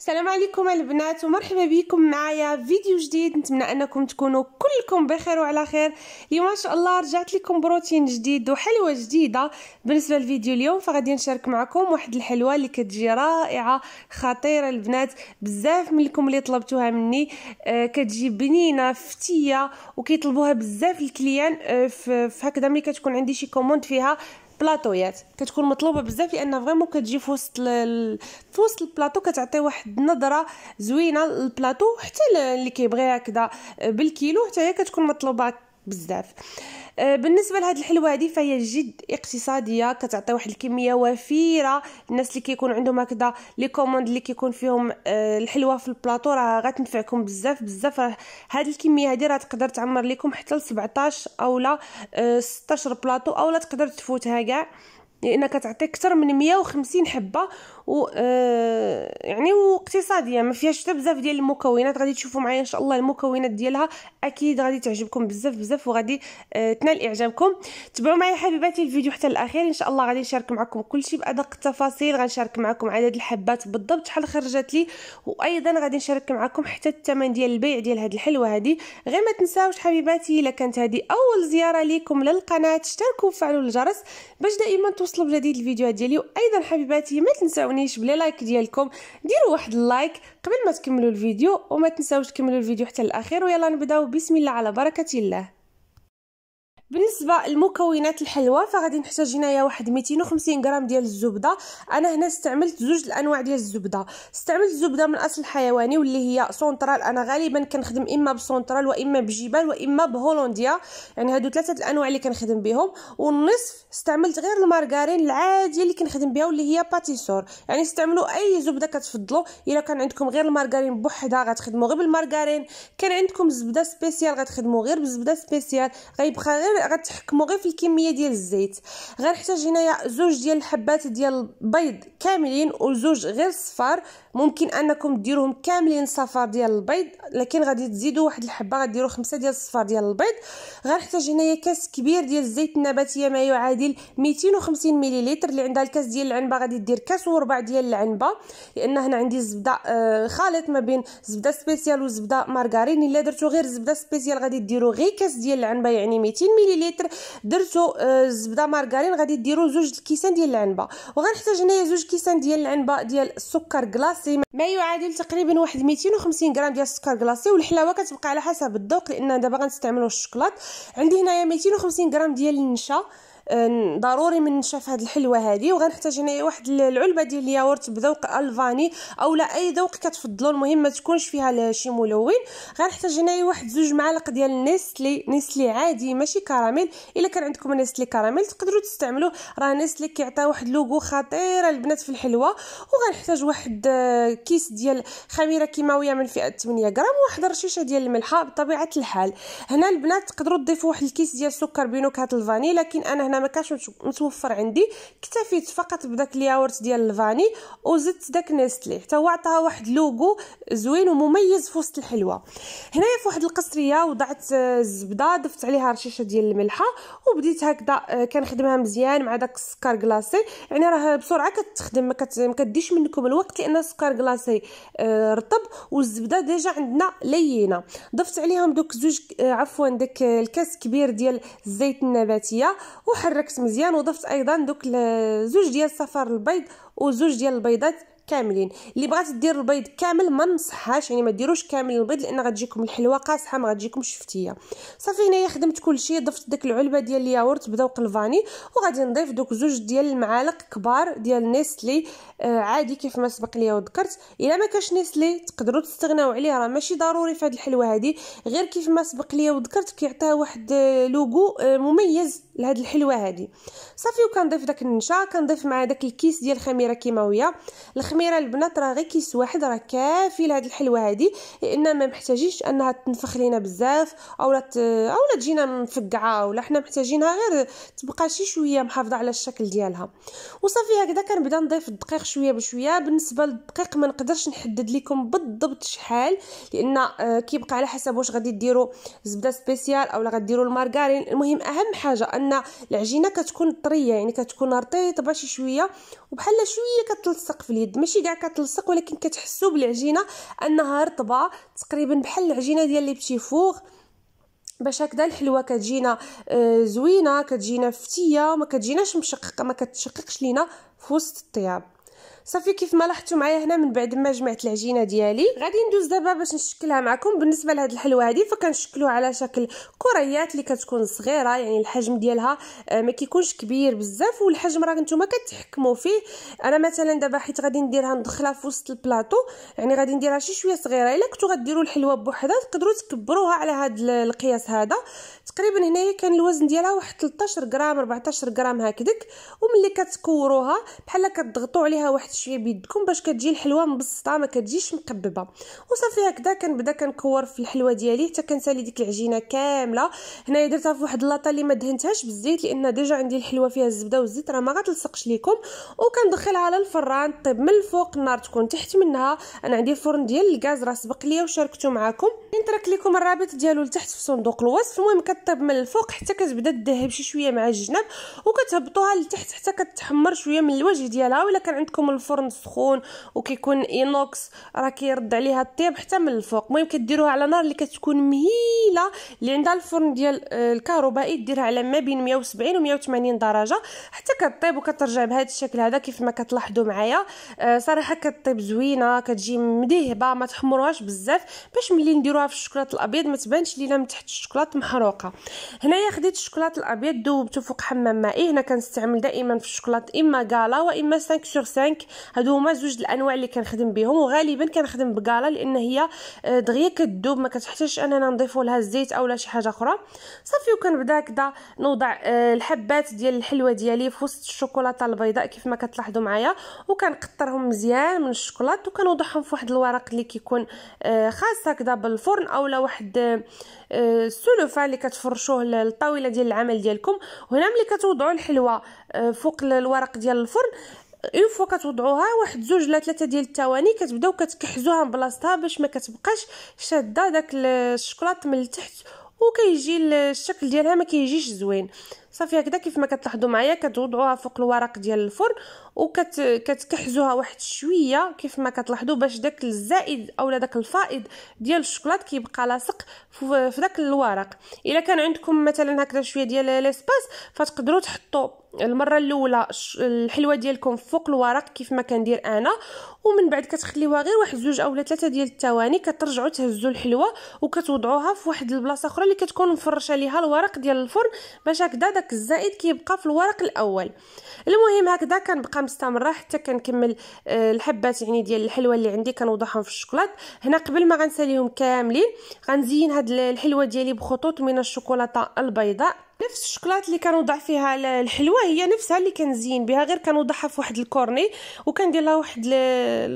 السلام عليكم البنات ومرحبا بكم معايا فيديو جديد نتمنى انكم تكونوا كلكم بخير وعلى خير اليوم ان شاء الله رجعت لكم بروتين جديد وحلوه جديده بالنسبه للفيديو اليوم فغادي نشارك معكم واحد الحلوه اللي كتجي رائعه خطيره البنات بزاف منكم اللي طلبتوها مني آه كتجي بنينه فتيه وكيطلبوها بزاف الكليان آه هكذا ملي كتكون عندي شي كوموند فيها بلاطويات كتكون مطلوبه بزاف لان فريمون كتجي في وسط ال... في وسط البلاطو كتعطي واحد النظره زوينه للبلاطو حتى اللي كيبغي هكذا بالكيلو حتى هي كتكون مطلوبه بزاف آه، بالنسبه لهاد الحلوه هذه فهي جد اقتصاديه كتعطي واحد الكميه وفيره الناس اللي كيكون عندهم هكذا لي كوموند اللي كيكون فيهم آه، الحلوه في البلاطو راه غتنفعكم بزاف بزاف راه هاد الكميه هذه راه تقدر تعمر لكم حتى ل 17 اولا 16 بلاطو اولا تقدر تفوتها كاع لان كتعطي اكثر من 150 حبه و آه، يعني واقتصاديه ما فيهاش حتى بزاف ديال المكونات غادي تشوفوا معايا ان شاء الله المكونات ديالها اكيد غادي تعجبكم بزاف بزاف وغادي آه، تنال اعجابكم تبعوا معايا حبيباتي الفيديو حتى الاخير ان شاء الله غادي نشارك معكم كلشي بادق التفاصيل غنشارك معكم عدد الحبات بالضبط شحال خرجت لي وايضا غادي نشارك معكم حتى الثمن ديال البيع ديال هاد الحلوه هادي غير ما تنساوش حبيباتي الا كانت هادي اول زياره ليكم للقناه اشتركوا وفعلوا الجرس باش دائما توصلوا بجديد الفيديوهات ديالي وايضا حبيباتي ما تنساونيش بلي لايك ديالكم ديروا واحد اللايك قبل ما تكملوا الفيديو وما تنساوش تكملوا الفيديو حتى الاخير ويلا نبداو بسم الله على بركه الله بالنسبه لمكونات الحلوى فغادي نحتاج هنايا واحد 250 غرام ديال الزبده انا هنا استعملت زوج الانواع ديال الزبده استعملت الزبده من اصل حيواني واللي هي سونترال انا غالبا كنخدم اما بسونترال واما بجبال واما بهولنديا يعني هادو ثلاثه الانواع اللي كنخدم بهم والنصف استعملت غير المارغرين العاديه اللي كنخدم بها واللي هي باتيسور يعني استعملوا اي زبده كتفضلوا الا كان عندكم غير المارغرين بوحدها غتخدموا غير بالمارغرين كان عندكم زبده سبيسيال غتخدموا غير بزبده سبيسيال غيبقى غير غتحكموا غير في الكميه ديال الزيت غنحتاج هنايا زوج ديال الحبات ديال البيض كاملين وزوج غير صفار ممكن انكم ديروهم كاملين صفار ديال البيض لكن غادي تزيدوا واحد الحبه غديروا خمسة ديال الصفار ديال البيض غنحتاج هنايا كاس كبير ديال الزيت النباتيه ما يعادل 250 مليلتر اللي عندها الكاس ديال العنبه غادي دير كاس وربع ديال العنبه لان هنا عندي الزبده آه خليط ما بين زبده سبيسيال وزبده مارغرين الا درتو غير زبده سبيسيال غادي ديروا غير كاس ديال العنبه يعني 200 مليليتر درتو درتو آه، زبده مارغرين غادي ديرو زوج الكيسان ديال العنبه وغنحتاج هنايا زوج كيسان ديال العنبه ديال السكر كلاصي ما يعادل تقريبا واحد 250 غرام ديال السكر كلاصي والحلاوه كتبقى على حسب الذوق لان دابا غنستعملو الشكلاط عندي هنايا 250 غرام ديال النشا ضروري من نشاف هاد الحلوه هذه وغنحتاج هنايا واحد العلبه ديال الياورت بذوق الفاني او لا اي ذوق كتفضلوا المهم ما تكونش فيها شي ملون غنحتاج هنايا واحد زوج معالق ديال نيسلي نيسلي عادي ماشي كراميل الا كان عندكم نيسلي كراميل تقدروا تستعملوه راه نيسلي كيعطي واحد لوغو خطير البنات في الحلوه وغنحتاج واحد آه، كيس ديال خميره كيماويه من فئه 8 غرام وواحد الرشيشه ديال الملحه بطبيعه الحال هنا البنات تقدروا تضيفوا واحد الكيس ديال سكر بنكهه الفاني لكن انا هنا ما كانش متوفر عندي اكتفيت فقط بداك الياورت ديال الفاني وزدت داك نيستلي حتى هو عطاها واحد لوغو زوين ومميز في وسط الحلوى هنايا في واحد القصريه وضعت الزبده آه، ضفت عليها رشيشه ديال الملحه وبديت هكذا آه، كنخدمها مزيان مع داك السكر كلاصي يعني راه بسرعه كتخدم ما كديش منكم الوقت لان السكر كلاصي آه، رطب والزبده ديجا عندنا لينه ضفت عليهم دوك زوج عفوا داك الكاس كبير ديال الزيت النباتيه وح حركت مزيان وضفت ايضا دوك زوج ديال الصفار البيض وزوج ديال البيضات كاملين اللي بغات دير البيض كامل ما نصحهاش يعني ما ديروش كامل البيض لان غتجيكم الحلوه قاصحه ما غتجيكمش شفتيه صافي هنايا خدمت كلشي ضفت داك العلبه ديال الياورت بذوق الفاني وغادي نضيف دوك زوج ديال المعالق كبار ديال نيسلي آه عادي كيف ما سبق ليا وذكرت الا ما كاش نيسلي تقدروا تستغناو عليه راه ماشي ضروري في هاد الحلوه هادي غير كيف ما سبق ليا وذكرت كيعطيها واحد آه، لوغو آه، مميز لهاد الحلوه هادي صافي وكنضيف داك النشا كنضيف معاه داك الكيس ديال الخميره كيماويه التخميره البنات راه غير كيس واحد راه كافي لهاد الحلوه هادي لان ما محتاجينش انها تنفخ لينا بزاف اولا ت... اولا تجينا مفقعه ولا حنا محتاجينها غير تبقى شي شويه محافظه على الشكل ديالها وصافي هكذا كنبدا نضيف الدقيق شويه بشويه بالنسبه للدقيق ما نقدرش نحدد لكم بالضبط شحال لان آه، كيبقى على حسب واش غادي ديروا زبده سبيسيال اولا غديروا المارغرين المهم اهم حاجه ان العجينه كتكون طريه يعني كتكون رطيبه شي شويه وبحال شويه كتلصق في اليد ماشي كاع كتلصق ولكن كتحسوا بالعجينه انها رطبه تقريبا بحال العجينه ديال لي بتي فوغ باش هكذا الحلوه كتجينا آه، زوينه كتجينا فتيه وما كتجيناش مشققه ما كتشققش لينا في وسط الطياب صافي كيف ما لاحظتوا معايا هنا من بعد ما جمعت العجينه ديالي غادي ندوز دابا باش نشكلها معكم بالنسبه لهاد الحلوه هادي فكنشكلوها على شكل كريات اللي كتكون صغيره يعني الحجم ديالها آه، ما كيكونش كبير بزاف والحجم راه نتوما كتحكموا فيه انا مثلا دابا حيت غادي نديرها ندخلها في وسط البلاطو يعني غادي نديرها شي شويه صغيره الا كنتو غديروا الحلوه بوحدها تقدروا تكبروها على هاد القياس هذا تقريبا هنايا كان الوزن ديالها واحد 13 غرام 14 غرام هكذاك وملي كتكوروها بحال كتضغطوا عليها واحد شويه بيدكم باش كتجي الحلوه مبسطه ما كتجيش مقببه وصافي هكذا كنبدا كنكور في الحلوه ديالي حتى كنسالي ديك العجينه كامله هنايا درتها في واحد اللاطه اللي ما دهنتهاش بالزيت لان ديجا عندي الحلوه فيها الزبده والزيت راه ما غتلصقش ليكم وكندخلها على الفران طيب من الفوق النار تكون تحت منها انا عندي الفرن ديال الغاز راه سبق ليا وشاركته معكم نترك لكم الرابط ديالو لتحت في صندوق الوصف المهم كت كطيب من الفوق حتى كتبدا تذهب شي شويه مع الجناب وكتهبطوها لتحت حتى كتحمر شويه من الوجه ديالها ولا كان عندكم الفرن سخون وكيكون اينوكس راه كيرد عليها الطيب حتى من الفوق المهم كديروها على نار اللي كتكون مهيله اللي عندها الفرن ديال آه، الكهربائي ديرها على ما بين 170 و 180 درجه حتى كطيب وكترجع بهذا الشكل هذا كيف ما كتلاحظوا معايا آه، صراحه كطيب زوينه كتجي مدهبه ما تحمروهاش بزاف باش ملي نديروها في الشوكولاته الابيض ما تبانش لينا من تحت الشوكولاته محروقه هنايا خديت الشوكولات الابيض ذوبته فوق حمام مائي هنا كنستعمل دائما في الشوكولات اما كالا واما 5 سور 5 هادو هما زوج الانواع اللي كنخدم بهم وغالبا كنخدم بكالا لان هي آه، دغيا كتذوب ما كتحتاجش اننا نضيفوا لها الزيت اولا شي حاجه اخرى صافي وكنبدا هكذا نوضع آه، الحبات ديال الحلوه ديالي في وسط الشوكولاته البيضاء كيف ما كتلاحظوا معايا وكنقطرهم مزيان من الشوكولات وكنوضعهم في واحد الورق اللي كيكون آه، خاص هكذا بالفرن اولا واحد السلوفه اللي كتف كتفرشوه الطاوله ديال العمل ديالكم وهنا ملي كتوضعوا الحلوه آه، فوق الورق ديال الفرن اون فوا كتوضعوها واحد زوج ولا ثلاثه ديال الثواني كتبداو كتكحزوها من بلاصتها باش ما كتبقاش شاده داك الشكلاط من التحت وكيجي الشكل ديالها ما كيجيش زوين صافي هكذا كيف ما كتلاحظوا معايا كتوضعوها فوق الورق ديال الفرن وكتكحزوها واحد شويه كيف ما كتلاحظوا باش داك الزائد اولا داك الفائض ديال الشوكولات كيبقى لاصق في داك الورق الا كان عندكم مثلا هكذا شويه ديال ليسباس فتقدروا تحطوا المره الاولى الحلوه ديالكم فوق الورق كيف ما كندير انا ومن بعد كتخليوها غير واحد زوج اولا ثلاثه ديال الثواني كترجعوا تهزوا الحلوه وكتوضعوها في واحد البلاصه اخرى اللي كتكون مفرشه ليها الورق ديال الفرن باش هكذا داك الزائد كيبقى في الورق الاول المهم هكذا كنبقى مستمره حتى كنكمل آه، الحبات يعني ديال الحلوه اللي عندي كنوضعهم في الشوكولات هنا قبل ما غنساليهم كاملين غنزين هاد الحلوه ديالي بخطوط من الشوكولاته البيضاء نفس الشوكولات اللي كنوضع فيها الحلوى هي نفسها اللي كنزين بها غير كنوضعها في واحد الكورني وكندير لها واحد ل...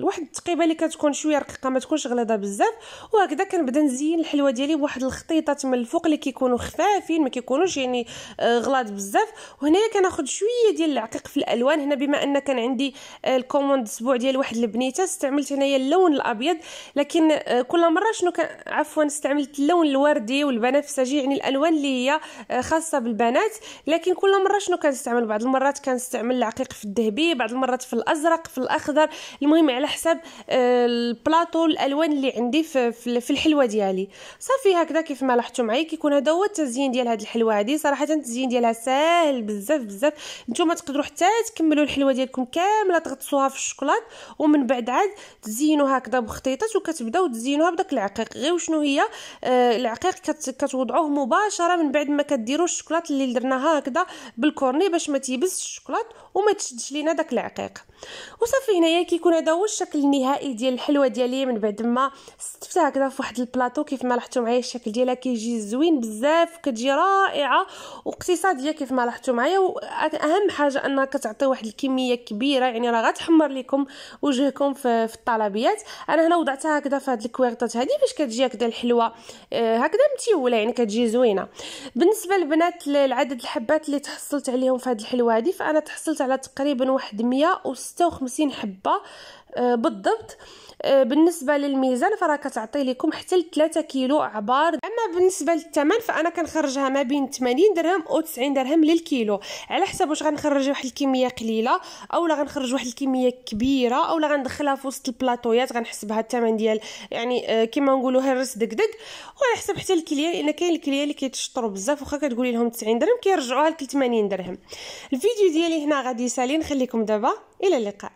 واحد التقيبه اللي كتكون شويه رقيقه ما تكونش غليظه بزاف وهكذا كنبدا نزين الحلوى ديالي بواحد الخطيطات من الفوق اللي كيكونوا خفافين ما كيكونوش يعني آه، غلاط بزاف وهنايا كناخد شويه ديال العقيق في الالوان هنا بما ان كان عندي آه، الكوموند اسبوع ديال واحد البنيته استعملت هنايا اللون الابيض لكن آه، كل مره شنو كان عفوا استعملت اللون الوردي والبنفسجي يعني الالوان اللي هي خاص خاصه بالبنات لكن كل مره شنو كنستعمل بعض المرات كنستعمل العقيق في الذهبي بعض المرات في الازرق في الاخضر المهم على حسب آه، البلاطو الالوان اللي عندي في الحلوه ديالي صافي هكذا كيف ما لاحظتوا معايا كيكون هذا هو التزيين ديال هذه الحلوه هذه صراحه التزيين ديالها ساهل بزاف بزاف نتوما تقدروا حتى تكملوا الحلوه ديالكم كامله تغطسوها في الشوكولات ومن بعد عاد تزينوا هكذا بخطيطات وكتبداو تزينوها بداك العقيق غير وشنو هي آه، العقيق كتوضعوه مباشره من بعد ما كديروش الشكلاط اللي درناها هكذا بالكورني باش ما تيبسش الشكلاط وما تشدش لينا داك العقيق وصافي هنايا كيكون هذا هو الشكل النهائي ديال الحلوه ديالي من بعد ما ستفتها هكذا في واحد البلاطو كيف ما لاحظتوا معايا الشكل ديالها كيجي زوين بزاف كتجي رائعه واقتصاديه كيف ما لاحظتوا معايا واهم حاجه انها كتعطي واحد الكميه كبيره يعني راه غتحمر لكم وجهكم في, في الطلبيات انا هنا وضعتها هكذا في هاد الكويرطات هذه باش كتجي هكذا الحلوه آه، هكذا متيوله يعني كتجي زوينه بالنسبه للبنات الحبات العدد الحبات اللي تحصلت عليهم في هذه الحلوه هذه فانا تحصلت على تقريبا واحد 156 حبه آه، بالضبط آه، بالنسبه للميزان فراه كتعطي لكم حتى ل 3 كيلو عبار اما بالنسبه للثمن فانا كنخرجها ما بين 80 درهم او 90 درهم للكيلو على حسب واش غنخرج واحد الكميه قليله اولا غنخرج واحد الكميه كبيره اولا غندخلها في وسط البلاطويات غنحسبها الثمن ديال يعني آه، كما نقولوا هرس دكدك وعلى حسب حتى الكليه لان كاين الكليه اللي كيتشطروا بزاف واخا كتقولي لهم 90 درهم كيرجعوها لك 80 درهم الفيديو ديالي هنا غادي يسالي نخليكم دابا الى اللقاء